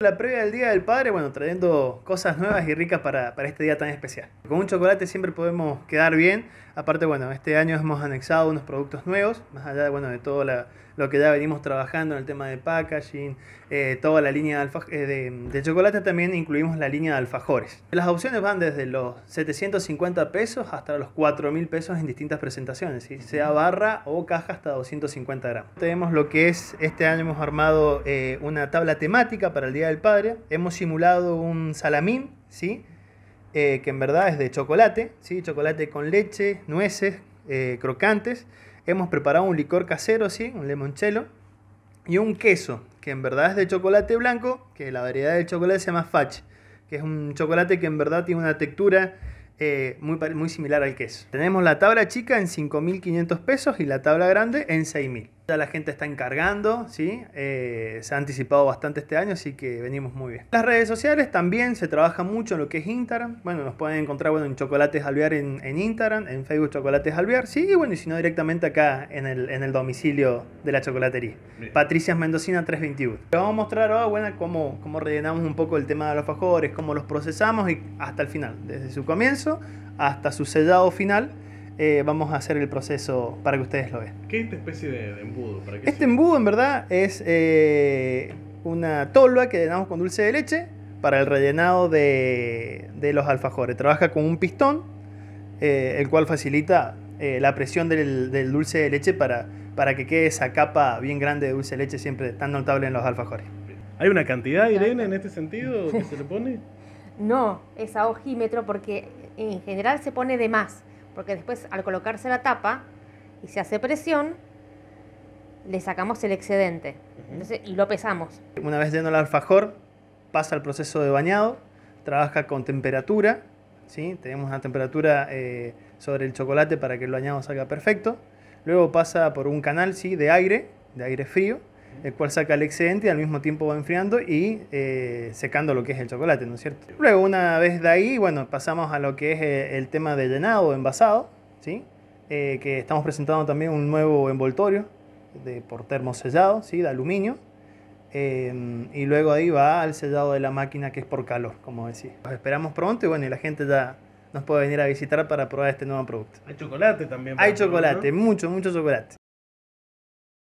La previa del Día del Padre, bueno, trayendo cosas nuevas y ricas para, este día tan especial. Con un chocolate siempre podemos quedar bien. Aparte, bueno, este año hemos anexado unos productos nuevos, más allá de, bueno, de todo lo que ya venimos trabajando en el tema de packaging, eh, toda la línea eh, de, chocolate, también incluimos la línea de alfajores. Las opciones van desde los 750 pesos hasta los 4.000 pesos en distintas presentaciones, sea barra o caja hasta 250 gramos. Tenemos lo que es, este año hemos armado eh, una tabla temática para el Día del Padre, hemos simulado un salamín, ¿sí? Eh, que en verdad es de chocolate, ¿sí? chocolate con leche, nueces, eh, crocantes. Hemos preparado un licor casero, ¿sí? un limoncello, y un queso, que en verdad es de chocolate blanco, que la variedad del chocolate se llama fach que es un chocolate que en verdad tiene una textura eh, muy, muy similar al queso. Tenemos la tabla chica en 5.500 pesos y la tabla grande en 6.000. Ya la gente está encargando, ¿sí? Eh, se ha anticipado bastante este año, así que venimos muy bien. Las redes sociales también se trabaja mucho en lo que es Instagram. Bueno, nos pueden encontrar bueno, en Chocolates Alvear en, Instagram, en Facebook Chocolates Alvear, sí, bueno, y si no directamente acá en el, en el domicilio de la chocolatería. Patricia Patricias Mendocina 321. Te vamos a mostrar ahora, bueno, cómo, cómo rellenamos un poco el tema de los fajores, cómo los procesamos y hasta el final, desde su comienzo hasta su sellado final eh, vamos a hacer el proceso para que ustedes lo vean. ¿Qué es esta especie de, embudo? este embudo en verdad es eh, una tolva que llenamos con dulce de leche para el rellenado de, los alfajores. Trabaja con un pistón, eh, el cual facilita la presión del, dulce de leche para, para que quede esa capa bien grande de dulce de leche siempre tan notable en los alfajores. ¿Hay una cantidad, Irene, en este sentido que se le pone? No, es a ojímetro porque en general se pone de más porque después al colocarse la tapa y se hace presión, le sacamos el excedente y lo pesamos. Una vez lleno el alfajor, pasa al proceso de bañado, trabaja con temperatura, ¿sí? tenemos una temperatura eh, sobre el chocolate para que el bañado salga perfecto. Luego pasa por un canal ¿sí? de aire, de aire frío, el cual saca el excedente y al mismo tiempo va enfriando y eh, secando lo que es el chocolate, ¿no es cierto? Luego, una vez de ahí, bueno, pasamos a lo que es eh, el tema de llenado o envasado, ¿sí? Eh, que estamos presentando también un nuevo envoltorio de, por termosellado, ¿sí? De aluminio. y luego ahí va al sellado de la máquina que es por calor, como decía. esperamos pronto y bueno, y la gente ya nos puede venir a visitar para probar este nuevo producto. Hay chocolate también. Hay chocolate, mucho, mucho chocolate.